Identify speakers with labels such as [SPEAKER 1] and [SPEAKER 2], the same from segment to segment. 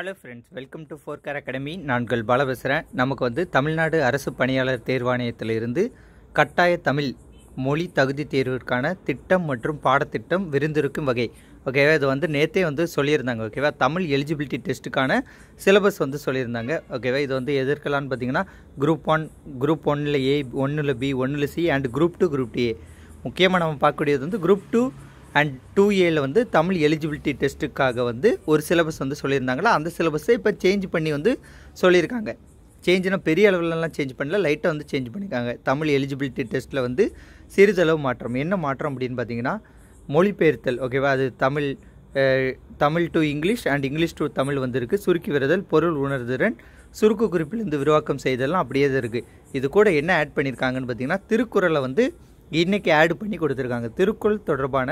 [SPEAKER 1] hello friends welcome to four care academy நான்கள் பால பேசுகிறேன் நமக்கு வந்து தமிழ்நாடு அரசு பணியாளர் தேர்வாணையத்திலிருந்து கட்டாய தமிழ் மொழி தகுதி தேர்விற்கான திட்டம் மற்றும் பாடத்திட்டம் விருந்திருக்கும் வகை ஓகேவா இது வந்து நேற்றே வந்து சொல்லியிருந்தாங்க ஓகேவா தமிழ் எலிஜிபிலிட்டி டெஸ்ட்டுக்கான சிலபஸ் வந்து சொல்லியிருந்தாங்க ஓகேவா இது வந்து எதிர்க்கலான்னு பார்த்தீங்கன்னா குரூப் ஒன் குரூப் ஒன்னில் ஏ ஒன்னில் பி ஒன்றில் C and group two group D A முக்கியமாக நம்ம பார்க்கக்கூடியது வந்து குரூப் டூ அண்ட் டூ ஏல வந்து தமிழ் எலிஜிபிலிட்டி டெஸ்ட்டுக்காக வந்து ஒரு சிலபஸ் வந்து சொல்லியிருந்தாங்களா அந்த சிலபஸை இப்போ சேஞ்ச் பண்ணி வந்து சொல்லியிருக்காங்க சேஞ்சுனா பெரிய அளவிலலாம் சேஞ்ச் பண்ணல லைட்டாக வந்து சேஞ்ச் பண்ணியிருக்காங்க தமிழ் எலிஜிபிலிட்டி டெஸ்ட்டில் வந்து சிறிதளவு மாற்றம் என்ன மாற்றம் அப்படின்னு பார்த்தீங்கன்னா மொழிபெயர்த்தல் ஓகேவா அது Tamil Tamil to English and English to Tamil வந்திருக்கு சுருக்கி விரதல் பொருள் உணர்திறன் சுருக்கு குறிப்பிலிருந்து விரிவாக்கம் செய்தெல்லாம் அப்படியே தான் இருக்குது இது கூட என்ன ஆட் பண்ணியிருக்காங்கன்னு பார்த்தீங்கன்னா திருக்குறளை வந்து இன்றைக்கி ஆட் பண்ணி கொடுத்துருக்காங்க திருக்குறள் தொடர்பான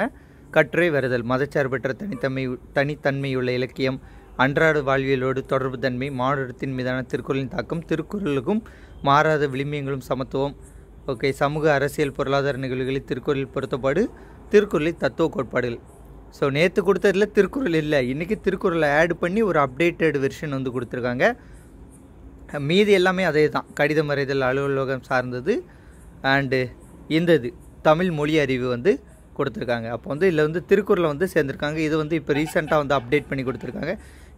[SPEAKER 1] கட்டுரை வருதல் மதச்சார்பற்ற தனித்தன்மை தனித்தன்மையுள்ள இலக்கியம் அன்றாட வாழ்வியலோடு தொடர்பு தன்மை மாநிலத்தின் மீதான திருக்குறளின் தாக்கம் திருக்குறளுக்கும் மாறாத விளிமியங்களும் சமத்துவம் ஓகே சமூக அரசியல் பொருளாதார நிகழ்வுகளில் திருக்குறளில் பொருத்தப்பாடு திருக்குறளில் தத்துவ கோட்பாடுகள் ஸோ நேற்று கொடுத்ததில் திருக்குறள் இல்லை இன்றைக்கி திருக்குறளை ஆட் பண்ணி ஒரு அப்டேட்டட் வெர்ஷன் வந்து கொடுத்துருக்காங்க மீதி எல்லாமே அதே தான் கடிதம் வரைதல் அலுவலகம் சார்ந்தது அண்டு இந்த இது தமிழ் மொழி அறிவு வந்து கொடுத்துருக்காங்க அப்போ வந்து இதில் வந்து திருக்குறளை வந்து சேர்ந்துருக்காங்க இது வந்து இப்போ ரீசெண்டாக வந்து அப்டேட் பண்ணி கொடுத்துருக்காங்க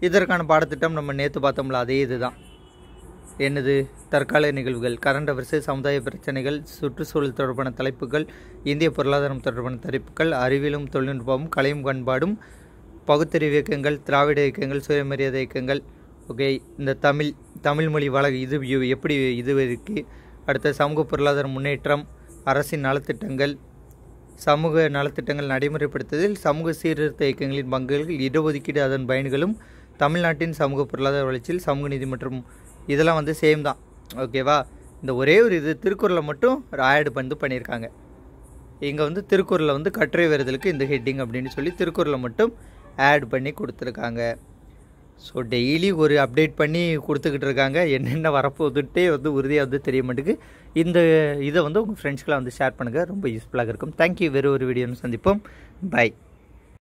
[SPEAKER 1] இதற்கான பாடத்திட்டம் நம்ம நேற்று பார்த்தோம்ல அதே இது தான் என்னது தற்கால நிகழ்வுகள் கரண்ட் அவர்ஸு சமுதாய பிரச்சனைகள் சுற்றுச்சூழல் தொடர்பான தலைப்புகள் இந்திய பொருளாதாரம் தொடர்பான தலைப்புகள் அறிவியலும் தொழில்நுட்பமும் கலையும் பண்பாடும் பகுத்தறிவு இயக்கங்கள் திராவிட இயக்கங்கள் சுயமரியாதை இயக்கங்கள் ஓகே இந்த தமிழ் தமிழ் மொழி வழக்கு இது எப்படி இது இருக்குது அடுத்த சமூக பொருளாதார முன்னேற்றம் அரசின் நலத்திட்டங்கள் சமூக நலத்திட்டங்கள் நடைமுறைப்படுத்துவதில் சமூக சீர்திருத்த இயக்கங்களின் பங்குகள் இடஒதுக்கீடு அதன் பயன்களும் தமிழ்நாட்டின் சமூக பொருளாதார வளர்ச்சியில் சமூக நீதி மற்றும் இதெல்லாம் வந்து சேம் தான் ஓகேவா இந்த ஒரே ஒரு இது திருக்குறளை மட்டும் ஆடு பண்ணி பண்ணியிருக்காங்க இங்கே வந்து திருக்குறளை வந்து கட்டுரை வருதலுக்கு இந்த ஹெட்டிங் அப்படின்னு சொல்லி திருக்குறளை மட்டும் ஆட் பண்ணி கொடுத்துருக்காங்க ஸோ டெய்லி ஒரு அப்டேட் பண்ணி கொடுத்துக்கிட்டு இருக்காங்க என்னென்ன வரப்போகுதுட்டே வந்து உறுதியாக வந்து தெரிய மாட்டேங்குது இந்த இதை வந்து உங்கள் ஃப்ரெண்ட்ஸ்க்கெலாம் வந்து ஷேர் பண்ணுங்கள் ரொம்ப யூஸ்ஃபுல்லாக இருக்கும் தேங்க்யூ வேறு ஒரு வீடியோன்னு சந்திப்போம் பை